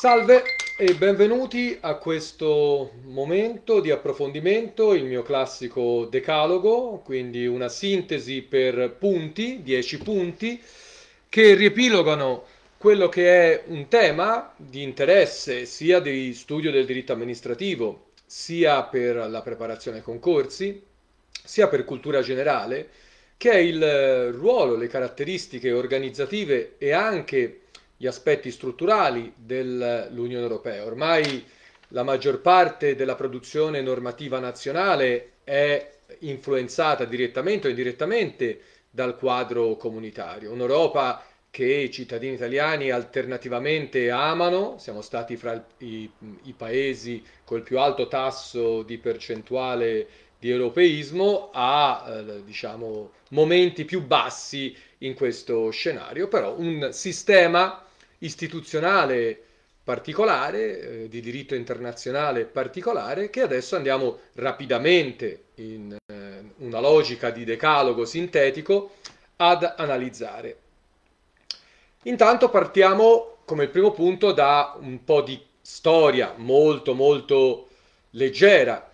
Salve e benvenuti a questo momento di approfondimento, il mio classico decalogo, quindi una sintesi per punti, 10 punti, che riepilogano quello che è un tema di interesse sia di studio del diritto amministrativo, sia per la preparazione ai concorsi, sia per cultura generale, che è il ruolo, le caratteristiche organizzative e anche gli aspetti strutturali dell'Unione Europea. Ormai la maggior parte della produzione normativa nazionale è influenzata direttamente o indirettamente dal quadro comunitario. Un'Europa che i cittadini italiani alternativamente amano, siamo stati fra i, i paesi col più alto tasso di percentuale di europeismo a eh, diciamo, momenti più bassi in questo scenario, però un sistema istituzionale particolare, eh, di diritto internazionale particolare, che adesso andiamo rapidamente in eh, una logica di decalogo sintetico ad analizzare. Intanto partiamo come primo punto da un po' di storia molto molto leggera.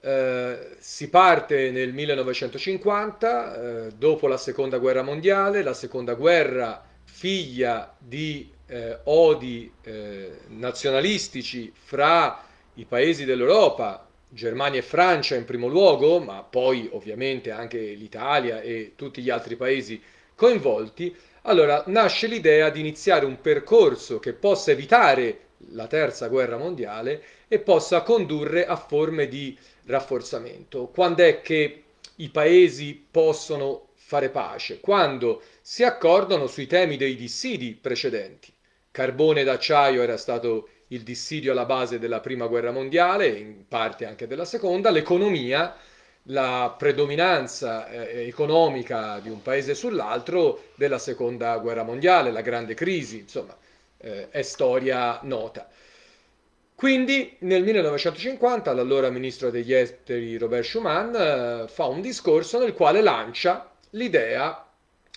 Eh, si parte nel 1950, eh, dopo la seconda guerra mondiale, la seconda guerra figlia di eh, odi eh, nazionalistici fra i paesi dell'Europa, Germania e Francia in primo luogo, ma poi ovviamente anche l'Italia e tutti gli altri paesi coinvolti, allora nasce l'idea di iniziare un percorso che possa evitare la terza guerra mondiale e possa condurre a forme di rafforzamento. Quando è che i paesi possono fare pace? Quando si accordano sui temi dei dissidi precedenti carbone d'acciaio era stato il dissidio alla base della prima guerra mondiale, in parte anche della seconda, l'economia, la predominanza eh, economica di un paese sull'altro della seconda guerra mondiale, la grande crisi, insomma, eh, è storia nota. Quindi nel 1950 l'allora ministro degli esteri Robert Schuman eh, fa un discorso nel quale lancia l'idea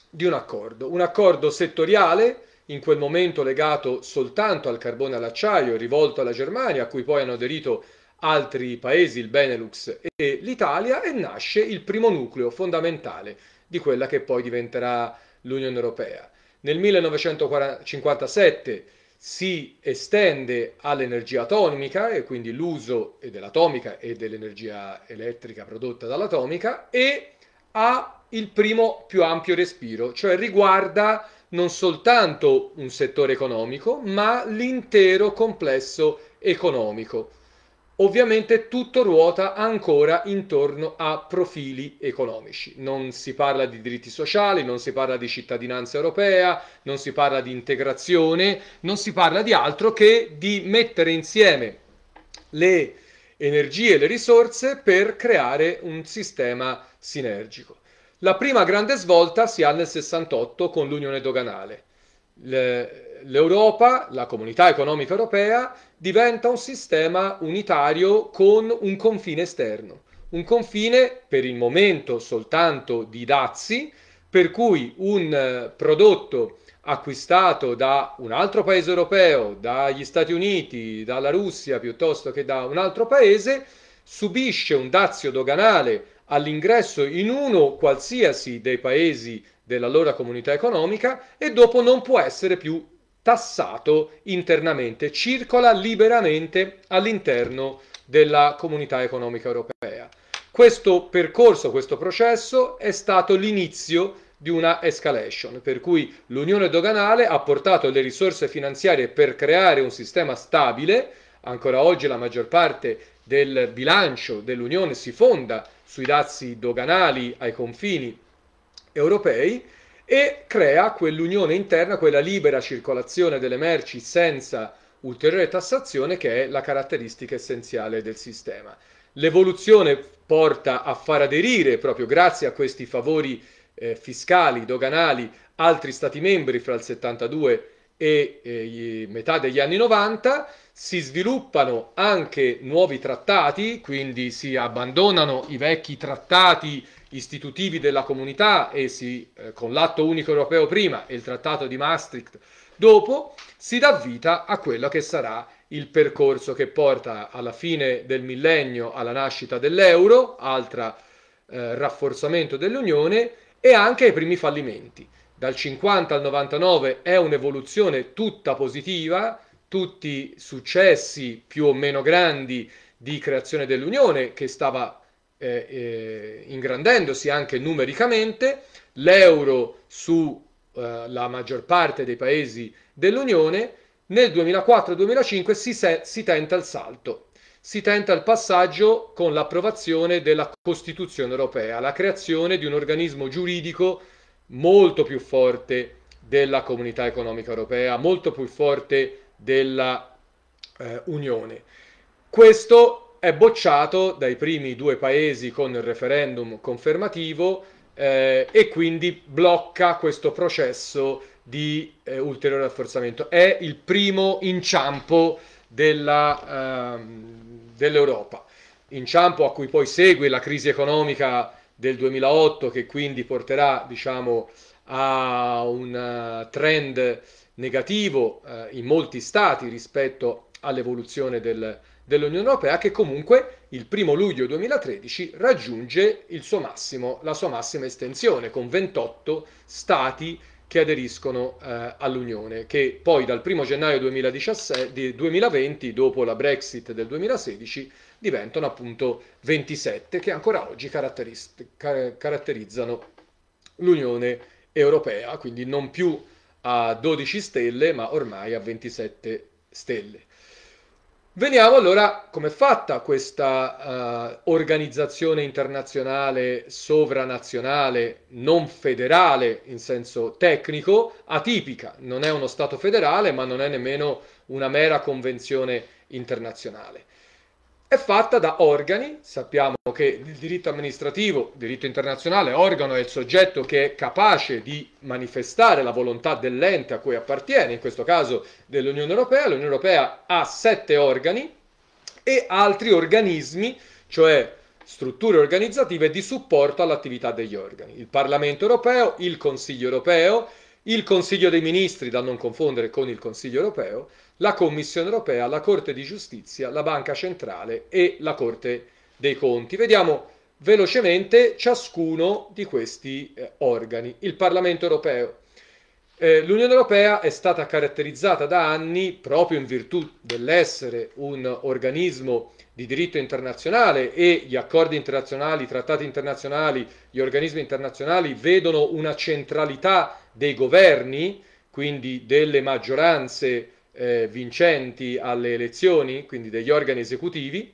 di un accordo, un accordo settoriale in quel momento legato soltanto al carbone e all'acciaio rivolto alla Germania, a cui poi hanno aderito altri paesi, il Benelux e l'Italia, e nasce il primo nucleo fondamentale di quella che poi diventerà l'Unione Europea. Nel 1957 si estende all'energia atomica e quindi l'uso dell'atomica e dell'energia elettrica prodotta dall'atomica e ha il primo più ampio respiro, cioè riguarda non soltanto un settore economico, ma l'intero complesso economico. Ovviamente tutto ruota ancora intorno a profili economici. Non si parla di diritti sociali, non si parla di cittadinanza europea, non si parla di integrazione, non si parla di altro che di mettere insieme le energie e le risorse per creare un sistema sinergico. La prima grande svolta si ha nel 68 con l'unione doganale. L'Europa, la comunità economica europea, diventa un sistema unitario con un confine esterno, un confine per il momento soltanto di dazi, per cui un eh, prodotto acquistato da un altro paese europeo, dagli Stati Uniti, dalla Russia piuttosto che da un altro paese, subisce un dazio doganale all'ingresso in uno qualsiasi dei paesi dell'allora comunità economica e dopo non può essere più tassato internamente, circola liberamente all'interno della comunità economica europea. Questo percorso, questo processo è stato l'inizio di una escalation, per cui l'unione doganale ha portato le risorse finanziarie per creare un sistema stabile, ancora oggi la maggior parte del bilancio dell'unione si fonda sui dazi doganali ai confini europei e crea quell'unione interna, quella libera circolazione delle merci senza ulteriore tassazione che è la caratteristica essenziale del sistema. L'evoluzione porta a far aderire, proprio grazie a questi favori eh, fiscali, doganali, altri Stati membri fra il 72 e eh, metà degli anni 90 si sviluppano anche nuovi trattati, quindi si abbandonano i vecchi trattati istitutivi della comunità e si, eh, con l'atto unico europeo prima e il trattato di Maastricht dopo, si dà vita a quello che sarà il percorso che porta alla fine del millennio alla nascita dell'euro, altro eh, rafforzamento dell'Unione e anche ai primi fallimenti. Dal 50 al 99 è un'evoluzione tutta positiva, tutti successi più o meno grandi di creazione dell'Unione che stava eh, eh, ingrandendosi anche numericamente, l'euro sulla eh, maggior parte dei paesi dell'Unione, nel 2004-2005 si, si tenta il salto, si tenta il passaggio con l'approvazione della Costituzione europea, la creazione di un organismo giuridico molto più forte della comunità economica europea, molto più forte della eh, Unione. Questo è bocciato dai primi due paesi con il referendum confermativo eh, e quindi blocca questo processo di eh, ulteriore rafforzamento. È il primo inciampo della, ehm, dell'Europa, inciampo a cui poi segue la crisi economica del 2008 che quindi porterà diciamo, a un eh, trend negativo eh, in molti stati rispetto all'evoluzione del, dell'Unione Europea che comunque il primo luglio 2013 raggiunge massimo, la sua massima estensione con 28 stati che aderiscono eh, all'Unione, che poi dal 1 gennaio 2017, 2020, dopo la Brexit del 2016, diventano appunto 27, che ancora oggi caratterizzano l'Unione Europea, quindi non più a 12 stelle, ma ormai a 27 stelle. Veniamo allora come è fatta questa uh, organizzazione internazionale sovranazionale non federale in senso tecnico, atipica, non è uno Stato federale ma non è nemmeno una mera convenzione internazionale è fatta da organi, sappiamo che il diritto amministrativo, il diritto internazionale, organo è il soggetto che è capace di manifestare la volontà dell'ente a cui appartiene, in questo caso dell'Unione Europea, l'Unione Europea ha sette organi e altri organismi, cioè strutture organizzative di supporto all'attività degli organi, il Parlamento Europeo, il Consiglio Europeo, il Consiglio dei Ministri, da non confondere con il Consiglio europeo, la Commissione europea, la Corte di giustizia, la Banca centrale e la Corte dei conti. Vediamo velocemente ciascuno di questi eh, organi. Il Parlamento europeo. Eh, L'Unione europea è stata caratterizzata da anni, proprio in virtù dell'essere un organismo di diritto internazionale e gli accordi internazionali, i trattati internazionali, gli organismi internazionali vedono una centralità dei governi, quindi delle maggioranze eh, vincenti alle elezioni, quindi degli organi esecutivi,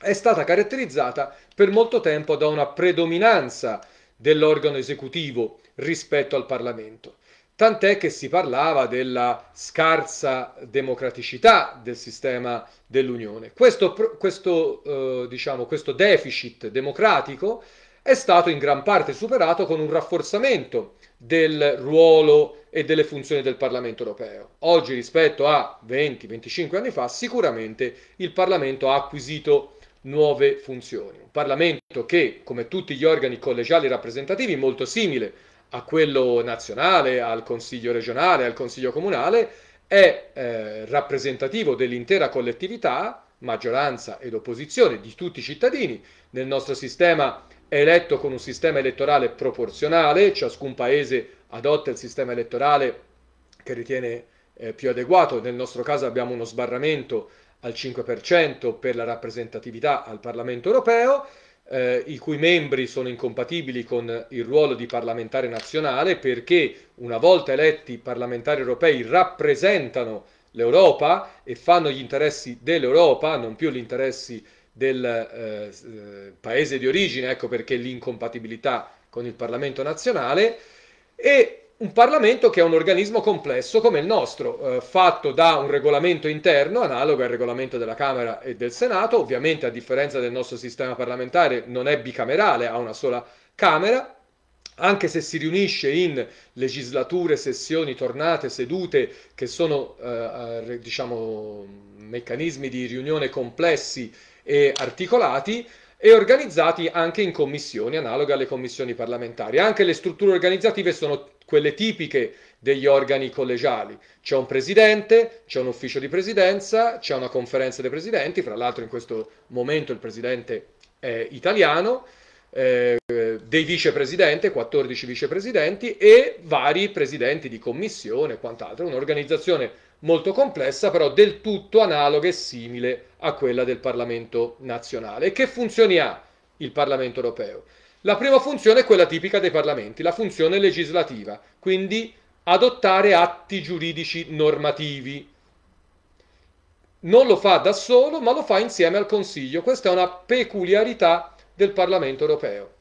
è stata caratterizzata per molto tempo da una predominanza dell'organo esecutivo rispetto al Parlamento tant'è che si parlava della scarsa democraticità del sistema dell'Unione. Questo, questo, eh, diciamo, questo deficit democratico è stato in gran parte superato con un rafforzamento del ruolo e delle funzioni del Parlamento europeo. Oggi rispetto a 20-25 anni fa sicuramente il Parlamento ha acquisito nuove funzioni. Un Parlamento che, come tutti gli organi collegiali rappresentativi, molto simile a quello nazionale, al consiglio regionale, al consiglio comunale, è eh, rappresentativo dell'intera collettività, maggioranza ed opposizione, di tutti i cittadini. Nel nostro sistema è eletto con un sistema elettorale proporzionale, ciascun paese adotta il sistema elettorale che ritiene eh, più adeguato, nel nostro caso abbiamo uno sbarramento al 5% per la rappresentatività al Parlamento europeo eh, i cui membri sono incompatibili con il ruolo di parlamentare nazionale perché una volta eletti parlamentari europei rappresentano l'Europa e fanno gli interessi dell'Europa, non più gli interessi del eh, paese di origine, ecco perché l'incompatibilità con il Parlamento nazionale e un Parlamento che è un organismo complesso come il nostro, eh, fatto da un regolamento interno analogo al regolamento della Camera e del Senato, ovviamente a differenza del nostro sistema parlamentare non è bicamerale, ha una sola Camera, anche se si riunisce in legislature, sessioni, tornate, sedute, che sono eh, eh diciamo, meccanismi di riunione complessi e articolati, e organizzati anche in commissioni, analoghe alle commissioni parlamentari. Anche le strutture organizzative sono quelle tipiche degli organi collegiali. C'è un presidente, c'è un ufficio di presidenza, c'è una conferenza dei presidenti, fra l'altro in questo momento il presidente è italiano, eh, dei vicepresidenti, 14 vicepresidenti e vari presidenti di commissione e quant'altro, un'organizzazione molto complessa, però del tutto analoga e simile a quella del Parlamento nazionale. Che funzioni ha il Parlamento europeo? La prima funzione è quella tipica dei parlamenti, la funzione legislativa, quindi adottare atti giuridici normativi. Non lo fa da solo, ma lo fa insieme al Consiglio. Questa è una peculiarità del Parlamento europeo.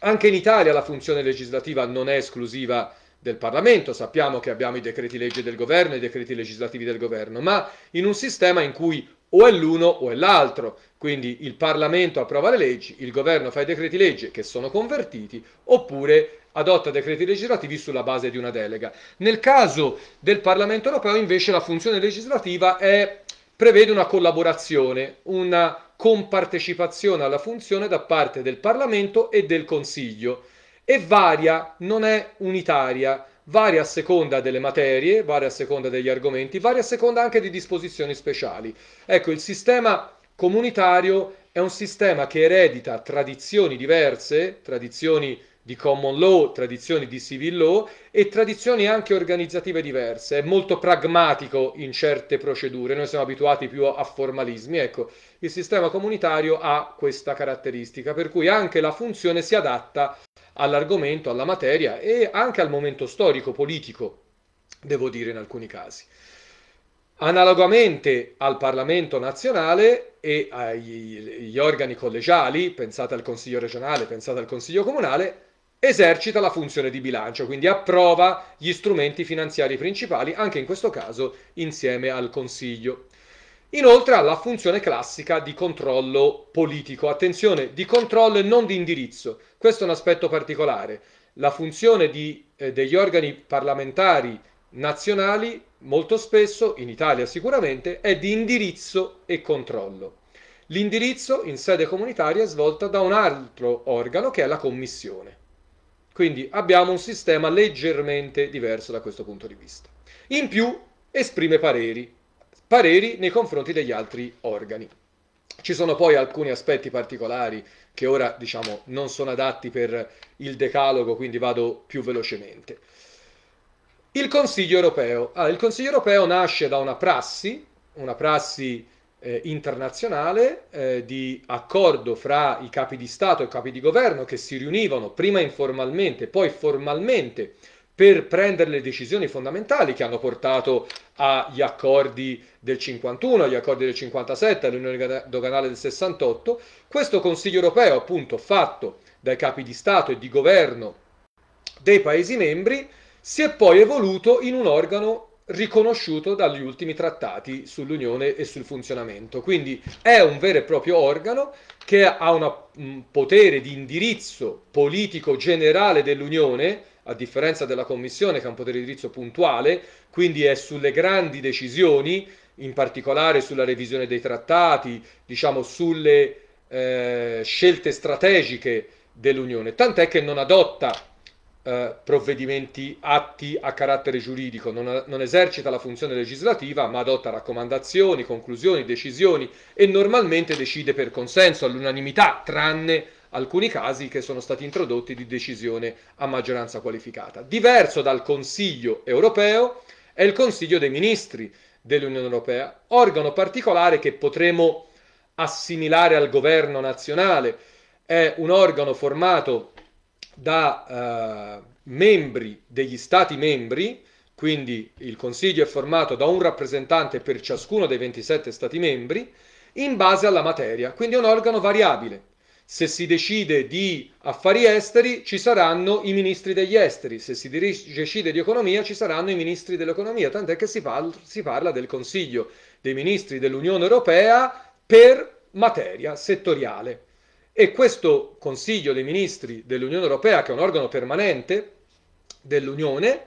Anche in Italia la funzione legislativa non è esclusiva del Parlamento, sappiamo che abbiamo i decreti legge del governo e i decreti legislativi del governo, ma in un sistema in cui o è l'uno o è l'altro. Quindi il Parlamento approva le leggi, il governo fa i decreti legge che sono convertiti, oppure adotta decreti legislativi sulla base di una delega. Nel caso del Parlamento europeo invece la funzione legislativa è, prevede una collaborazione, una compartecipazione alla funzione da parte del Parlamento e del Consiglio e varia, non è unitaria, varia a seconda delle materie, varia a seconda degli argomenti, varia a seconda anche di disposizioni speciali. Ecco, il sistema comunitario è un sistema che eredita tradizioni diverse, tradizioni di common law, tradizioni di civil law e tradizioni anche organizzative diverse. È molto pragmatico in certe procedure, noi siamo abituati più a formalismi, ecco, il sistema comunitario ha questa caratteristica, per cui anche la funzione si adatta all'argomento, alla materia e anche al momento storico, politico, devo dire in alcuni casi. Analogamente al Parlamento nazionale e agli organi collegiali, pensate al Consiglio regionale, pensate al Consiglio comunale, esercita la funzione di bilancio, quindi approva gli strumenti finanziari principali, anche in questo caso insieme al Consiglio. Inoltre ha la funzione classica di controllo politico, attenzione, di controllo e non di indirizzo, questo è un aspetto particolare. La funzione di, eh, degli organi parlamentari nazionali molto spesso, in Italia sicuramente, è di indirizzo e controllo. L'indirizzo in sede comunitaria è svolta da un altro organo che è la Commissione. Quindi abbiamo un sistema leggermente diverso da questo punto di vista. In più esprime pareri, pareri nei confronti degli altri organi. Ci sono poi alcuni aspetti particolari che ora diciamo non sono adatti per il decalogo, quindi vado più velocemente. Il Consiglio europeo. Allora, ah, il Consiglio europeo nasce da una prassi, una prassi eh, internazionale eh, di accordo fra i capi di Stato e capi di governo che si riunivano prima informalmente, poi formalmente per prendere le decisioni fondamentali che hanno portato agli accordi del 51, agli accordi del 57, all'Unione Doganale del 68. Questo Consiglio europeo, appunto, fatto dai capi di Stato e di governo dei Paesi membri, si è poi evoluto in un organo riconosciuto dagli ultimi trattati sull'Unione e sul funzionamento. Quindi è un vero e proprio organo che ha una, un potere di indirizzo politico generale dell'Unione a differenza della Commissione che ha un potere di indirizzo puntuale, quindi è sulle grandi decisioni, in particolare sulla revisione dei trattati, diciamo sulle eh, scelte strategiche dell'Unione, tant'è che non adotta eh, provvedimenti, atti a carattere giuridico, non, non esercita la funzione legislativa, ma adotta raccomandazioni, conclusioni, decisioni e normalmente decide per consenso, all'unanimità, tranne alcuni casi che sono stati introdotti di decisione a maggioranza qualificata. Diverso dal Consiglio europeo è il Consiglio dei Ministri dell'Unione Europea, organo particolare che potremo assimilare al governo nazionale, è un organo formato da eh, membri degli Stati membri, quindi il Consiglio è formato da un rappresentante per ciascuno dei 27 Stati membri, in base alla materia, quindi è un organo variabile se si decide di affari esteri ci saranno i ministri degli esteri, se si decide di economia ci saranno i ministri dell'economia, tant'è che si, parla, si parla del Consiglio dei ministri dell'Unione Europea per materia settoriale. E questo Consiglio dei ministri dell'Unione Europea, che è un organo permanente dell'Unione,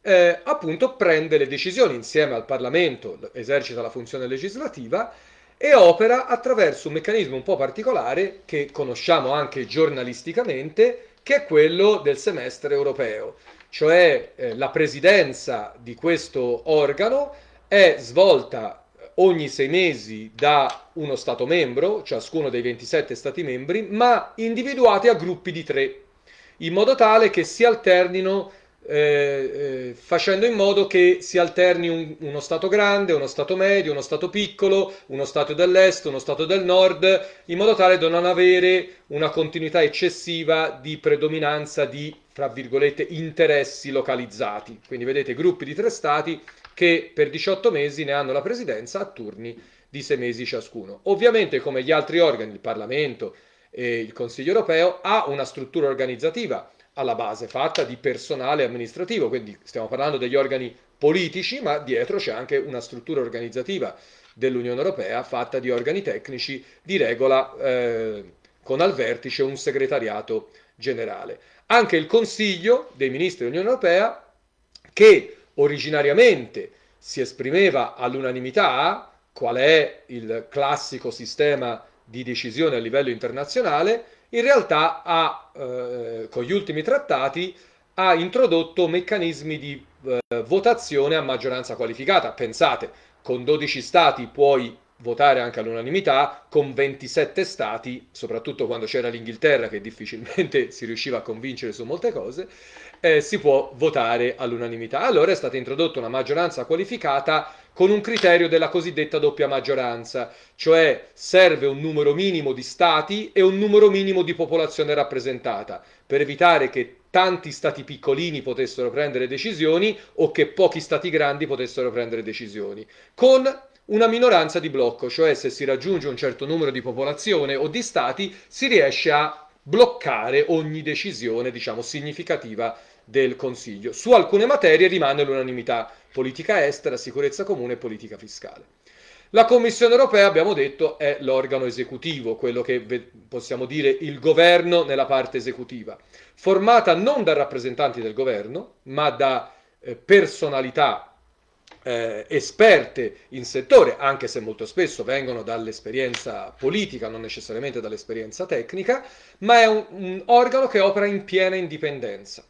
eh, appunto prende le decisioni insieme al Parlamento, esercita la funzione legislativa e opera attraverso un meccanismo un po' particolare che conosciamo anche giornalisticamente, che è quello del semestre europeo, cioè eh, la presidenza di questo organo è svolta eh, ogni sei mesi da uno Stato membro, ciascuno dei 27 Stati membri, ma individuati a gruppi di tre, in modo tale che si alternino eh, eh, facendo in modo che si alterni un, uno Stato grande, uno Stato medio, uno Stato piccolo, uno Stato dell'Est, uno Stato del Nord, in modo tale da non avere una continuità eccessiva di predominanza di, fra virgolette, interessi localizzati. Quindi vedete gruppi di tre Stati che per 18 mesi ne hanno la presidenza a turni di 6 mesi ciascuno. Ovviamente come gli altri organi, il Parlamento e il Consiglio europeo, ha una struttura organizzativa alla base fatta di personale amministrativo, quindi stiamo parlando degli organi politici, ma dietro c'è anche una struttura organizzativa dell'Unione Europea fatta di organi tecnici, di regola eh, con al vertice un segretariato generale. Anche il Consiglio dei Ministri dell'Unione Europea, che originariamente si esprimeva all'unanimità, qual è il classico sistema di decisione a livello internazionale, in realtà ha, eh, con gli ultimi trattati ha introdotto meccanismi di eh, votazione a maggioranza qualificata. Pensate, con 12 stati puoi votare anche all'unanimità, con 27 stati, soprattutto quando c'era l'Inghilterra che difficilmente si riusciva a convincere su molte cose, eh, si può votare all'unanimità. Allora è stata introdotta una maggioranza qualificata con un criterio della cosiddetta doppia maggioranza, cioè serve un numero minimo di stati e un numero minimo di popolazione rappresentata, per evitare che tanti stati piccolini potessero prendere decisioni o che pochi stati grandi potessero prendere decisioni, con una minoranza di blocco, cioè se si raggiunge un certo numero di popolazione o di stati si riesce a bloccare ogni decisione, diciamo, significativa del Consiglio. Su alcune materie rimane l'unanimità, politica estera, sicurezza comune e politica fiscale. La Commissione europea, abbiamo detto, è l'organo esecutivo, quello che possiamo dire il governo nella parte esecutiva, formata non da rappresentanti del governo, ma da eh, personalità eh, esperte in settore, anche se molto spesso vengono dall'esperienza politica, non necessariamente dall'esperienza tecnica, ma è un, un organo che opera in piena indipendenza.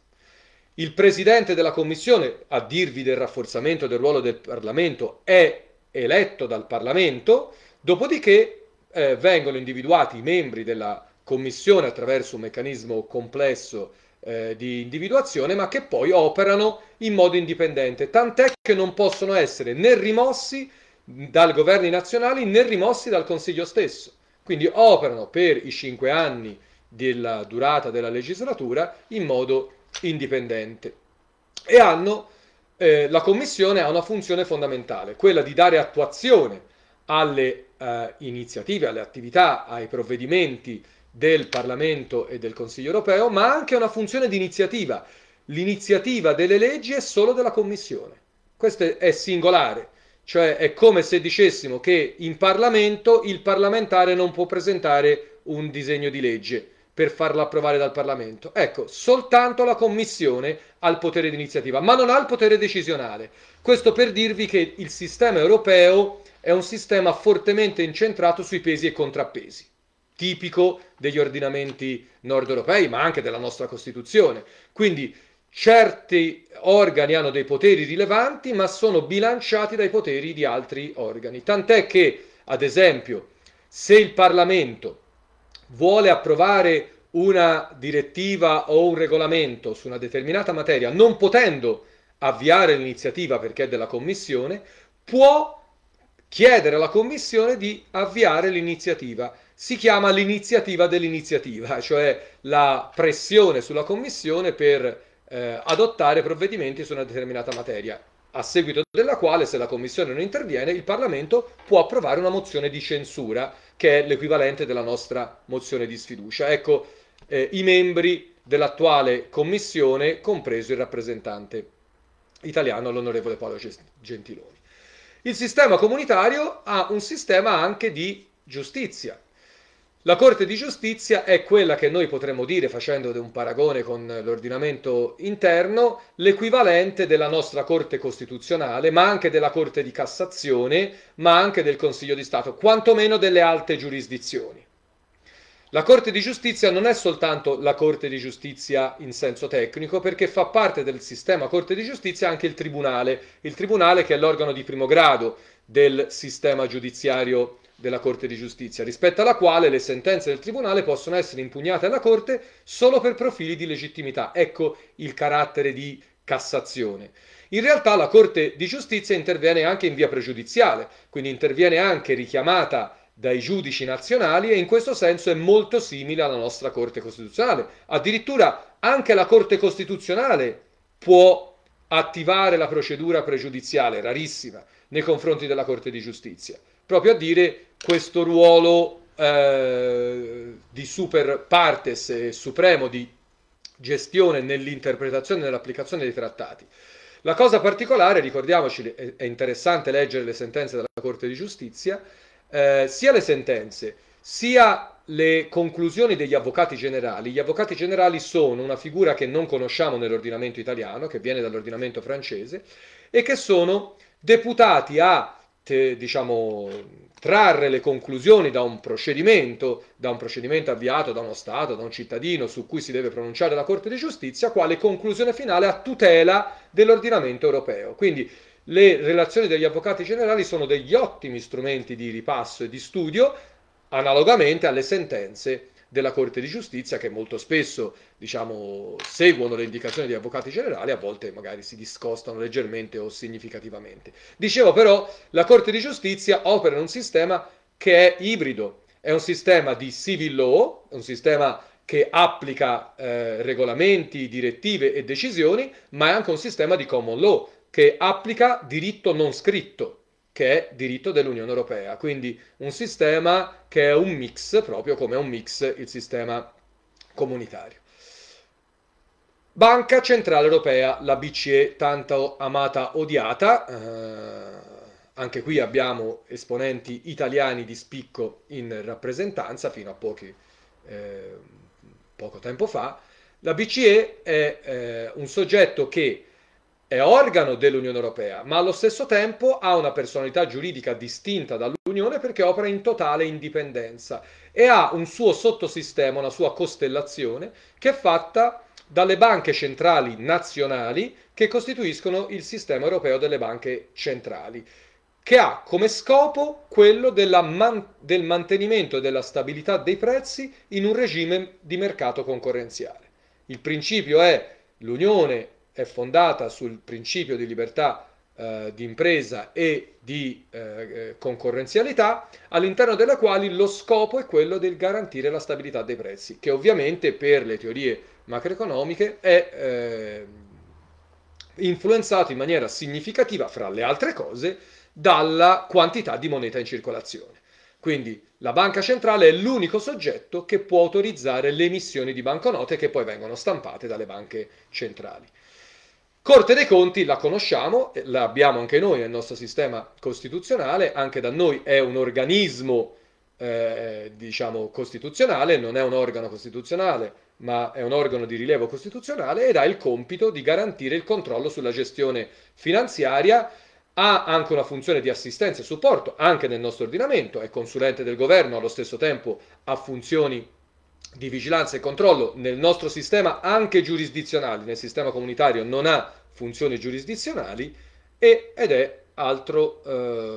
Il presidente della commissione, a dirvi del rafforzamento del ruolo del Parlamento, è eletto dal Parlamento, dopodiché eh, vengono individuati i membri della commissione attraverso un meccanismo complesso eh, di individuazione, ma che poi operano in modo indipendente, tant'è che non possono essere né rimossi dal governo nazionale né rimossi dal Consiglio stesso. Quindi operano per i cinque anni della durata della legislatura in modo indipendente indipendente e hanno, eh, la Commissione ha una funzione fondamentale, quella di dare attuazione alle eh, iniziative, alle attività, ai provvedimenti del Parlamento e del Consiglio europeo, ma anche una funzione di iniziativa. L'iniziativa delle leggi è solo della Commissione. Questo è singolare, cioè è come se dicessimo che in Parlamento il parlamentare non può presentare un disegno di legge per farla approvare dal Parlamento. Ecco, soltanto la Commissione ha il potere d'iniziativa, ma non ha il potere decisionale. Questo per dirvi che il sistema europeo è un sistema fortemente incentrato sui pesi e contrappesi, tipico degli ordinamenti nord europei, ma anche della nostra Costituzione. Quindi certi organi hanno dei poteri rilevanti, ma sono bilanciati dai poteri di altri organi. Tant'è che, ad esempio, se il Parlamento vuole approvare una direttiva o un regolamento su una determinata materia, non potendo avviare l'iniziativa perché è della Commissione, può chiedere alla Commissione di avviare l'iniziativa. Si chiama l'iniziativa dell'iniziativa, cioè la pressione sulla Commissione per eh, adottare provvedimenti su una determinata materia, a seguito della quale, se la Commissione non interviene, il Parlamento può approvare una mozione di censura che è l'equivalente della nostra mozione di sfiducia. Ecco, eh, i membri dell'attuale commissione, compreso il rappresentante italiano, l'onorevole Paolo Gentiloni. Il sistema comunitario ha un sistema anche di giustizia, la Corte di giustizia è quella che noi potremmo dire, facendo un paragone con l'ordinamento interno, l'equivalente della nostra Corte Costituzionale, ma anche della Corte di Cassazione, ma anche del Consiglio di Stato, quantomeno delle alte giurisdizioni. La Corte di giustizia non è soltanto la Corte di giustizia in senso tecnico, perché fa parte del sistema Corte di giustizia anche il Tribunale, il Tribunale che è l'organo di primo grado del sistema giudiziario della Corte di Giustizia, rispetto alla quale le sentenze del Tribunale possono essere impugnate alla Corte solo per profili di legittimità. Ecco il carattere di Cassazione. In realtà la Corte di Giustizia interviene anche in via pregiudiziale, quindi interviene anche richiamata dai giudici nazionali e in questo senso è molto simile alla nostra Corte Costituzionale. Addirittura anche la Corte Costituzionale può attivare la procedura pregiudiziale, rarissima, nei confronti della Corte di Giustizia proprio a dire questo ruolo eh, di super partes e supremo di gestione nell'interpretazione e nell'applicazione dei trattati. La cosa particolare, ricordiamoci, è interessante leggere le sentenze della Corte di Giustizia, eh, sia le sentenze sia le conclusioni degli avvocati generali. Gli avvocati generali sono una figura che non conosciamo nell'ordinamento italiano, che viene dall'ordinamento francese, e che sono deputati a te, diciamo, trarre le conclusioni da un procedimento, da un procedimento avviato da uno Stato, da un cittadino su cui si deve pronunciare la Corte di Giustizia, quale conclusione finale a tutela dell'ordinamento europeo. Quindi le relazioni degli avvocati generali sono degli ottimi strumenti di ripasso e di studio, analogamente alle sentenze della Corte di Giustizia che molto spesso diciamo, seguono le indicazioni degli avvocati generali, a volte magari si discostano leggermente o significativamente. Dicevo però, la Corte di Giustizia opera in un sistema che è ibrido, è un sistema di civil law, un sistema che applica eh, regolamenti, direttive e decisioni, ma è anche un sistema di common law che applica diritto non scritto, che è diritto dell'Unione Europea, quindi un sistema che è un mix, proprio come un mix il sistema comunitario. Banca Centrale Europea, la BCE tanto amata odiata, eh, anche qui abbiamo esponenti italiani di spicco in rappresentanza fino a pochi, eh, poco tempo fa, la BCE è eh, un soggetto che è organo dell'Unione Europea, ma allo stesso tempo ha una personalità giuridica distinta dall'Unione perché opera in totale indipendenza e ha un suo sottosistema, una sua costellazione che è fatta dalle banche centrali nazionali che costituiscono il sistema europeo delle banche centrali, che ha come scopo quello man- del mantenimento e della stabilità dei prezzi in un regime di mercato concorrenziale. Il principio è l'Unione è fondata sul principio di libertà eh, di impresa e di eh, eh concorrenzialità, all'interno della quale lo scopo è quello di garantire la stabilità dei prezzi, che ovviamente per le teorie macroeconomiche è eh, influenzato in maniera significativa, fra le altre cose, dalla quantità di moneta in circolazione. Quindi la banca centrale è l'unico soggetto che può autorizzare le emissioni di banconote che poi vengono stampate dalle banche centrali. Corte dei Conti la conosciamo, eh, la abbiamo anche noi nel nostro sistema costituzionale, anche da noi è un organismo eh, diciamo costituzionale, non è un organo costituzionale, ma è un organo di rilievo costituzionale ed ha il compito di garantire il controllo sulla gestione finanziaria, ha anche una funzione di assistenza e supporto anche nel nostro ordinamento, è consulente del governo, allo stesso tempo ha funzioni di vigilanza e controllo nel nostro sistema anche giurisdizionali, nel sistema comunitario non ha funzioni giurisdizionali e, ed è altro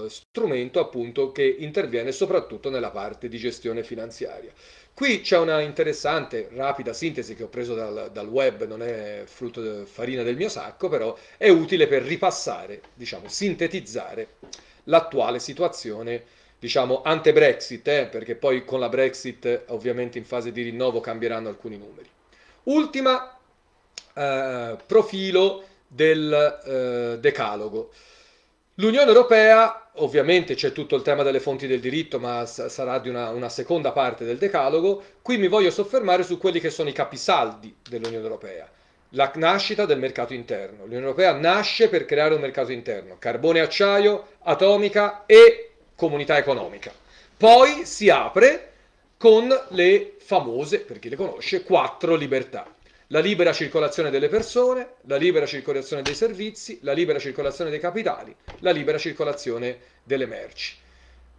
eh, strumento appunto che interviene soprattutto nella parte di gestione finanziaria. Qui c'è una interessante, rapida sintesi che ho preso dal, dal web, non è frutto de, farina del mio sacco, però è utile per ripassare, diciamo, sintetizzare l'attuale situazione diciamo, ante-Brexit, eh, perché poi con la Brexit ovviamente in fase di rinnovo cambieranno alcuni numeri. Ultima eh, profilo del eh, decalogo. L'Unione Europea, ovviamente c'è tutto il tema delle fonti del diritto, ma s- sarà di una, una, seconda parte del decalogo, qui mi voglio soffermare su quelli che sono i capisaldi dell'Unione Europea. La nascita del mercato interno. L'Unione Europea nasce per creare un mercato interno. Carbone, acciaio, atomica e comunità economica. Poi si apre con le famose, per chi le conosce, quattro libertà. La libera circolazione delle persone, la libera circolazione dei servizi, la libera circolazione dei capitali, la libera circolazione delle merci.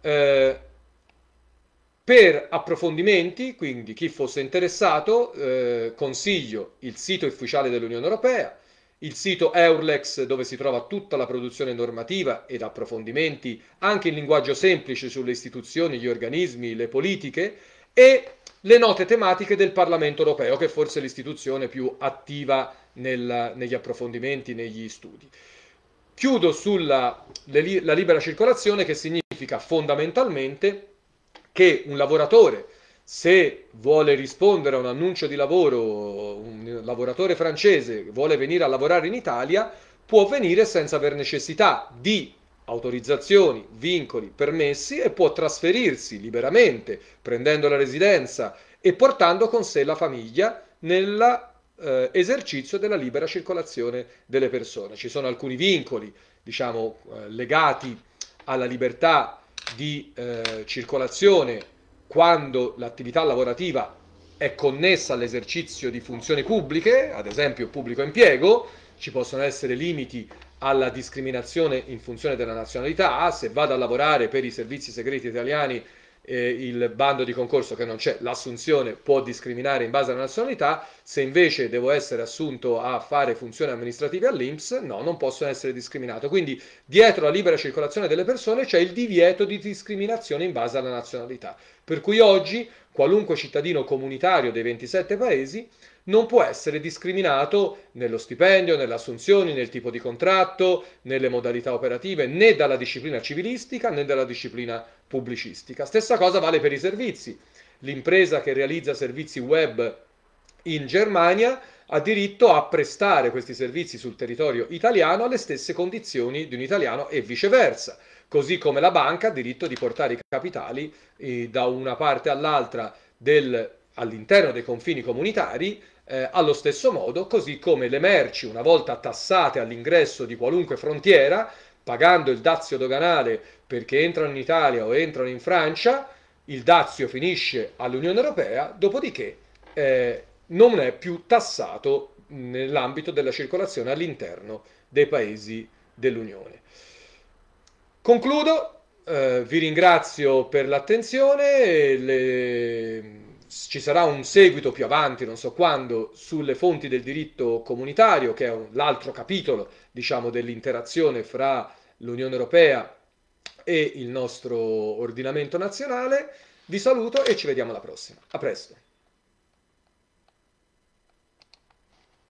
Eh, per approfondimenti, quindi chi fosse interessato, eh, consiglio il sito ufficiale dell'Unione Europea, il sito Eurlex dove si trova tutta la produzione normativa ed approfondimenti, anche in linguaggio semplice sulle istituzioni, gli organismi, le politiche e le note tematiche del Parlamento europeo, che è forse l'istituzione più attiva nel, negli approfondimenti, negli studi. Chiudo sulla li, libera circolazione che significa fondamentalmente che un lavoratore se vuole rispondere a un annuncio di lavoro, un lavoratore francese vuole venire a lavorare in Italia, può venire senza aver necessità di autorizzazioni, vincoli, permessi e può trasferirsi liberamente prendendo la residenza e portando con sé la famiglia nell'esercizio eh, della libera circolazione delle persone. Ci sono alcuni vincoli, diciamo, eh, legati alla libertà di eh, circolazione quando l'attività lavorativa è connessa all'esercizio di funzioni pubbliche, ad esempio pubblico impiego, ci possono essere limiti alla discriminazione in funzione della nazionalità, se vado a lavorare per i servizi segreti italiani eh, il bando di concorso che non c'è, l'assunzione può discriminare in base alla nazionalità, se invece devo essere assunto a fare funzioni amministrative all'Inps, no, non possono essere discriminato. Quindi dietro la libera circolazione delle persone c'è il divieto di discriminazione in base alla nazionalità. Per cui oggi qualunque cittadino comunitario dei 27 paesi non può essere discriminato nello stipendio, nelle assunzioni, nel tipo di contratto, nelle modalità operative, né dalla disciplina civilistica né dalla disciplina pubblicistica. Stessa cosa vale per i servizi. L'impresa che realizza servizi web in Germania ha diritto a prestare questi servizi sul territorio italiano alle stesse condizioni di un italiano e viceversa, così come la banca ha diritto di portare i capitali eh, da una parte all'altra del, all'interno dei confini comunitari eh, allo stesso modo, così come le merci, una volta tassate all'ingresso di qualunque frontiera, pagando il dazio doganale perché entrano in Italia o entrano in Francia, il dazio finisce all'Unione Europea, dopodiché eh, non è più tassato nell'ambito della circolazione all'interno dei paesi dell'Unione. Concludo, eh, vi ringrazio per l'attenzione. Le ci sarà un seguito più avanti, non so quando, sulle fonti del diritto comunitario, che è un, l'altro capitolo diciamo, dell'interazione fra l'Unione Europea e il nostro ordinamento nazionale. Vi saluto e ci vediamo alla prossima. A presto.